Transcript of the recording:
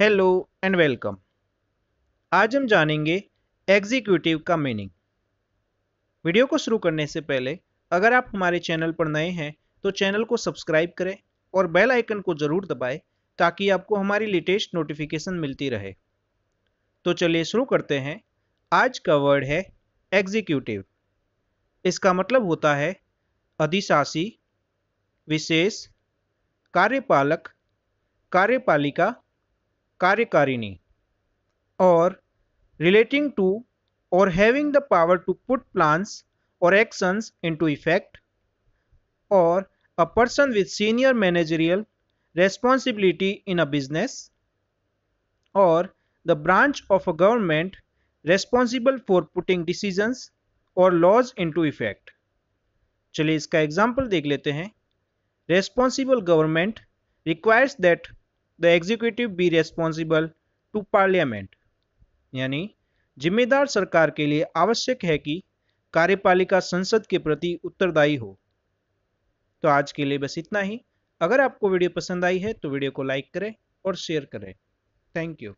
hello and welcome आज हम जानेंगे एग्जीक्यूटिव का मीनिंग वीडियो को शुरू करने से पहले अगर आप हमारे चैनल पर नए हैं तो चैनल को सब्सक्राइब करें और बेल आइकन को ज़रूर दबाएं ताकि आपको हमारी लेटेस्ट नोटिफिकेशन मिलती रहे तो चलिए शुरू करते हैं आज का वर्ड है एग्जीक्यूटिव इसका मतलब होता है अधिशासी विशेष कार्यपालक कार्यपालिका कार्यकारिणी और रिलेटिंग टू और having the power to put plans और एक्शंस इनटू इफेक्ट और a person with senior managerial responsibility in a business और the branch of a government responsible for putting decisions और लॉज इनटू इफेक्ट चलिए इसका example देख लेते हैं responsible government requires that the executive be responsible to parliament यानी जिम्मेदार सरकार के लिए आवश्यक है कि कार्यपालिका संसद के प्रति उत्तरदायी हो तो आज के लिए बस इतना ही अगर आपको वीडियो पसंद आई है तो वीडियो को लाइक करें और शेयर करें थैंक यू